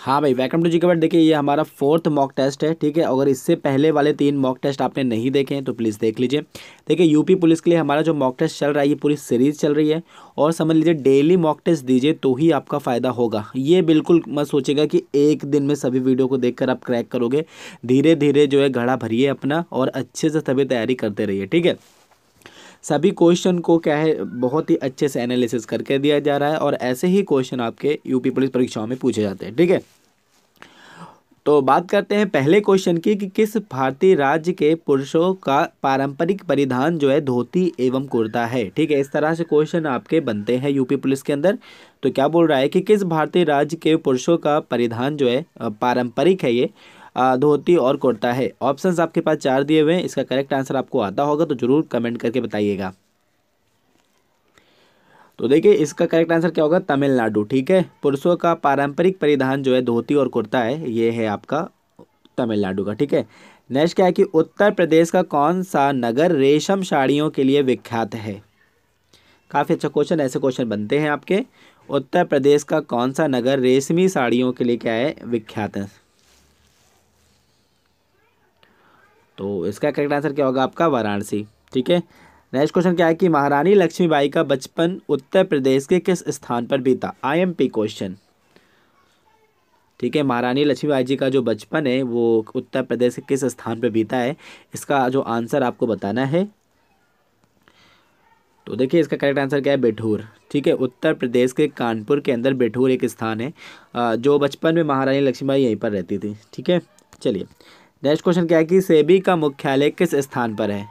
हाँ भाई welcome to ji cover देखिए ये हमारा फोर्थ मॉक टेस्ट है ठीक है अगर इससे पहले वाले तीन मॉक टेस्ट आपने नहीं देखे हैं तो प्लीज़ देख लीजिए देखिए यूपी पुलिस के लिए हमारा जो मॉक टेस्ट चल रहा है ये पूरी सीरीज़ चल रही है और समझ लीजिए डेली मॉक टेस्ट दीजिए तो ही आपका फ़ायदा होगा ये बिल्कुल मत सोचेगा कि एक दिन में सभी वीडियो को देख कर आप क्रैक करोगे धीरे धीरे जो है घड़ा भरिए अपना और अच्छे से सभी तैयारी करते रहिए ठीक है सभी क्वेश्चन को क्या है बहुत ही अच्छे से एनालिसिस करके दिया जा रहा है और ऐसे ही क्वेश्चन आपके यूपी पुलिस परीक्षाओं में पूछे जाते हैं ठीक है तो बात करते हैं पहले क्वेश्चन की कि किस भारतीय राज्य के पुरुषों का पारंपरिक परिधान जो है धोती एवं कुर्ता है ठीक है इस तरह से क्वेश्चन आपके बनते हैं यूपी पुलिस के अंदर तो क्या बोल रहा है कि किस भारतीय राज्य के पुरुषों का परिधान जो है पारंपरिक है ये धोती और कुर्ता है ऑप्शंस आपके पास चार दिए हुए हैं इसका करेक्ट आंसर आपको आता होगा तो ज़रूर कमेंट करके बताइएगा तो देखिए इसका करेक्ट आंसर क्या होगा तमिलनाडु ठीक है पुरुषों का पारंपरिक परिधान जो है धोती और कुर्ता है ये है आपका तमिलनाडु का ठीक है नेक्स्ट क्या है कि उत्तर प्रदेश का कौन सा नगर रेशम साड़ियों के लिए विख्यात है काफ़ी अच्छा क्वेश्चन ऐसे क्वेश्चन बनते हैं आपके उत्तर प्रदेश का कौन सा नगर रेशमी साड़ियों के लिए क्या है विख्यात है तो इसका करेक्ट आंसर क्या होगा आपका वाराणसी ठीक है नेक्स्ट क्वेश्चन क्या है कि महारानी लक्ष्मीबाई का बचपन उत्तर प्रदेश के किस स्थान पर बीता आईएमपी क्वेश्चन ठीक है महारानी लक्ष्मीबाई जी का जो बचपन है वो उत्तर प्रदेश के किस स्थान पर बीता है इसका जो आंसर आपको बताना है तो देखिए इसका करेक्ट आंसर क्या है बेठूर ठीक है उत्तर प्रदेश के कानपुर के अंदर बेठूर एक स्थान है जो बचपन में महारानी लक्ष्मीबाई यहीं पर रहती थी ठीक है चलिए नेक्स्ट क्वेश्चन क्या है कि सेबी का मुख्यालय किस स्थान पर है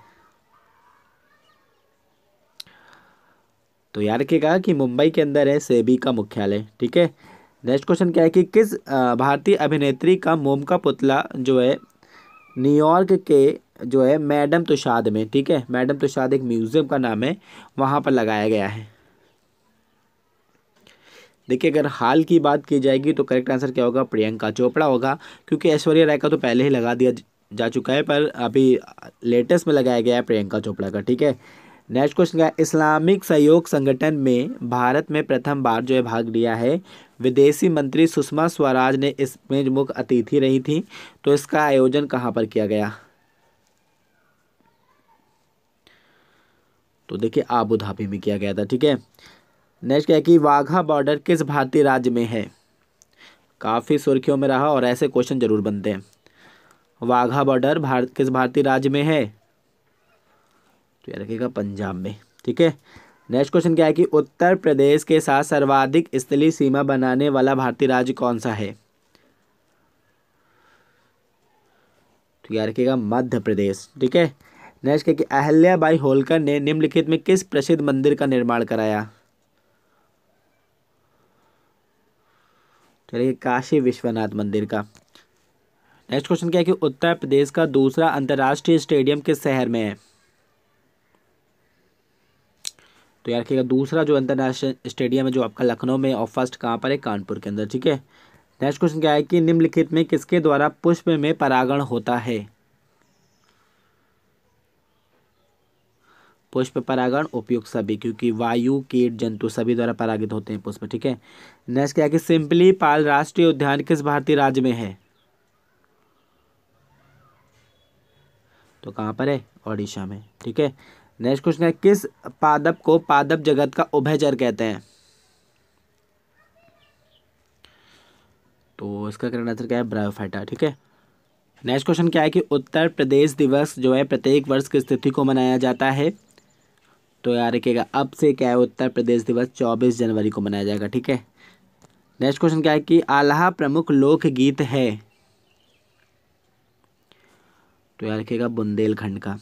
तो याद रखिएगा कि मुंबई के अंदर है सेबी का मुख्यालय ठीक है नेक्स्ट क्वेश्चन क्या है कि किस भारतीय अभिनेत्री का मोम का पुतला जो है न्यूयॉर्क के जो है मैडम तुषाद में ठीक है मैडम तुषाद एक म्यूज़ियम का नाम है वहाँ पर लगाया गया है देखिए अगर हाल की बात की जाएगी तो करेक्ट आंसर क्या होगा प्रियंका चोपड़ा होगा क्योंकि ऐश्वर्या राय का तो पहले ही लगा दिया जा चुका है पर अभी लेटेस्ट में लगाया गया है प्रियंका चोपड़ा का ठीक है नेक्स्ट क्वेश्चन का इस्लामिक सहयोग संगठन में भारत में प्रथम बार जो है भाग लिया है विदेशी मंत्री सुषमा स्वराज ने इसमें मुख्य अतिथि रही थी तो इसका आयोजन कहाँ पर किया गया तो देखिए आबू धाबी में किया गया था ठीक है नेक्स्ट क्या है कि वाघा बॉर्डर किस भारतीय राज्य में है काफ़ी सुर्खियों में रहा और ऐसे क्वेश्चन जरूर बनते हैं वाघा बॉर्डर भारत किस भारतीय राज्य में है तो यह रखेगा पंजाब में ठीक है नेक्स्ट क्वेश्चन क्या है कि उत्तर प्रदेश के साथ सर्वाधिक स्थलीय सीमा बनाने वाला भारतीय राज्य कौन सा है तो यह रखेगा मध्य प्रदेश ठीक है नेक्स्ट क्या कि अहल्याबाई होलकर ने निम्नलिखित में किस प्रसिद्ध मंदिर का निर्माण कराया चलिए काशी विश्वनाथ मंदिर का नेक्स्ट क्वेश्चन क्या है कि उत्तर प्रदेश का दूसरा अंतर्राष्ट्रीय स्टेडियम किस शहर में है तो यार रखिएगा दूसरा जो अंतर्राष्ट्रीय स्टेडियम है जो आपका लखनऊ में और फर्स्ट कहाँ पर है कानपुर के अंदर ठीक है नेक्स्ट क्वेश्चन क्या है कि निम्नलिखित में किसके द्वारा पुष्प में परागण होता है पुष्प परागण उपयुक्त सभी क्योंकि वायु कीट जंतु सभी द्वारा परागित होते हैं पुष्प ठीक है नेक्स्ट क्या है कि सिंपली पाल राष्ट्रीय उद्यान किस भारतीय राज्य में है तो कहाँ पर है ओडिशा में ठीक है नेक्स्ट क्वेश्चन है किस पादप को पादप जगत का उभयचर कहते हैं तो इसका करेक्ट आंसर क्या है ब्रायोफाइटा ठीक है नेक्स्ट क्वेश्चन क्या है कि उत्तर प्रदेश दिवस जो है प्रत्येक वर्ष की तिथि को मनाया जाता है तो याद रखिएगा अब से क्या है उत्तर प्रदेश दिवस चौबीस जनवरी को मनाया जाएगा ठीक है नेक्स्ट क्वेश्चन क्या है कि आल्हा प्रमुख लोकगीत है तो याद रखिएगा बुंदेलखंड का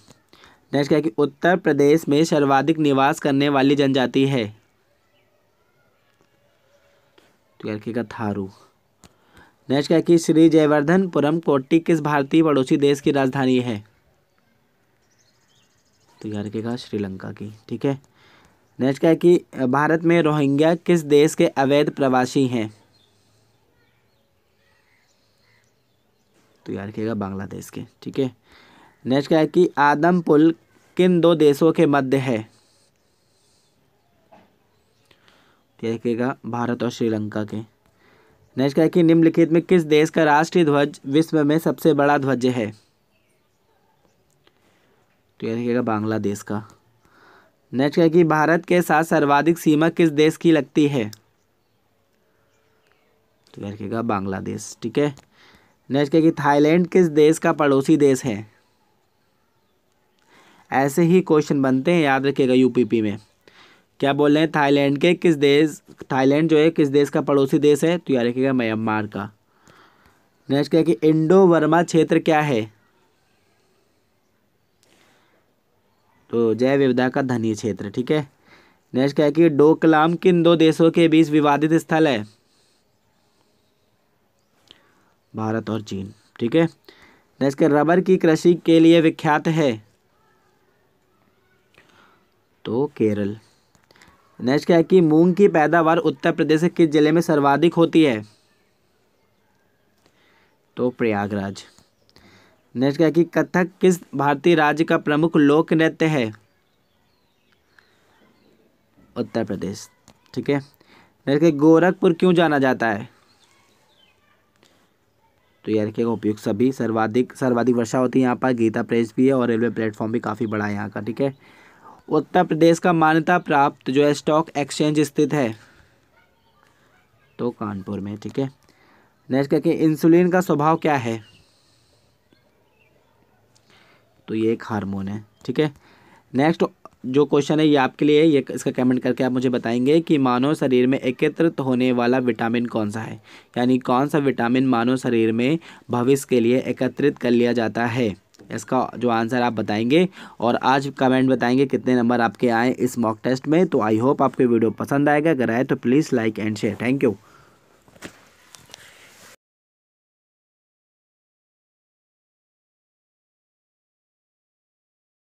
नेक्स्ट क्या है कि उत्तर प्रदेश में सर्वाधिक निवास करने वाली जनजाति है तो याद रखिएगा थारू नेक्स्ट क्या है कि श्री जयवर्धनपुरम कोटी किस भारतीय पड़ोसी देश की राजधानी है तो याद रखिएगा श्रीलंका की ठीक है नेक्स्ट क्या है कि भारत में रोहिंग्या किस देश के अवैध प्रवासी हैं तो यार रखिएगा बांग्लादेश के ठीक है नेक्स्ट क्या है कि आदम पुल किन दो देशों के मध्य है तो भारत और श्रीलंका के नेक्स्ट क्या है कि निम्नलिखित में किस देश का राष्ट्रीय ध्वज विश्व में सबसे बड़ा ध्वज है तो यह रखिएगा बांग्लादेश का नेक्स्ट है कि भारत के साथ सर्वाधिक सीमा किस देश की लगती है तो यह रखिएगा बांग्लादेश ठीक है नेक्स्ट है कि थाईलैंड किस देश का पड़ोसी देश है ऐसे ही क्वेश्चन बनते हैं याद रखिएगा यूपीपी में क्या बोल रहे हैं थाईलैंड के किस देश थाईलैंड जो है किस देश का पड़ोसी देश है तो याद रखिएगा म्यांमार का नेक्स्ट क्या कि इंडो वर्मा क्षेत्र क्या है तो जैव विविधा का धनी क्षेत्र ठीक है नेक्स्ट क्या है कि डोकलाम किन दो देशों के बीच विवादित स्थल है भारत और चीन ठीक है नेक्स्ट क्या रबर की कृषि के लिए विख्यात है तो केरल नेक्स्ट क्या है कि मूंग की पैदावार उत्तर प्रदेश के किस जिले में सर्वाधिक होती है तो प्रयागराज नेक्स्ट क्या कि कथक किस भारतीय राज्य का प्रमुख लोक नृत्य है उत्तर प्रदेश ठीक है नेक्स्ट क्या गोरखपुर क्यों जाना जाता है तो यार क्या उपयुक्त सभी सर्वाधिक सर्वाधिक वर्षा होती है यहाँ पर गीता प्रेस भी है और रेलवे प्लेटफॉर्म भी काफ़ी बड़ा है यहाँ का ठीक है उत्तर प्रदेश का मान्यता प्राप्त जो है स्टॉक एक्सचेंज स्थित है तो कानपुर में ठीक है नेक्स्ट कि इंसुलिन का स्वभाव क्या है तो ये एक हार्मोन है ठीक है नेक्स्ट जो क्वेश्चन है ये आपके लिए ये इसका कमेंट करके आप मुझे बताएंगे कि मानव शरीर में एकत्रित होने वाला विटामिन कौन सा है यानी कौन सा विटामिन मानव शरीर में भविष्य के लिए एकत्रित कर लिया जाता है इसका जो आंसर आप बताएंगे और आज कमेंट बताएंगे कितने नंबर आपके आए इस मॉक टेस्ट में तो आई होप आपको वीडियो पसंद आएगा अगर आए तो please like and share thank you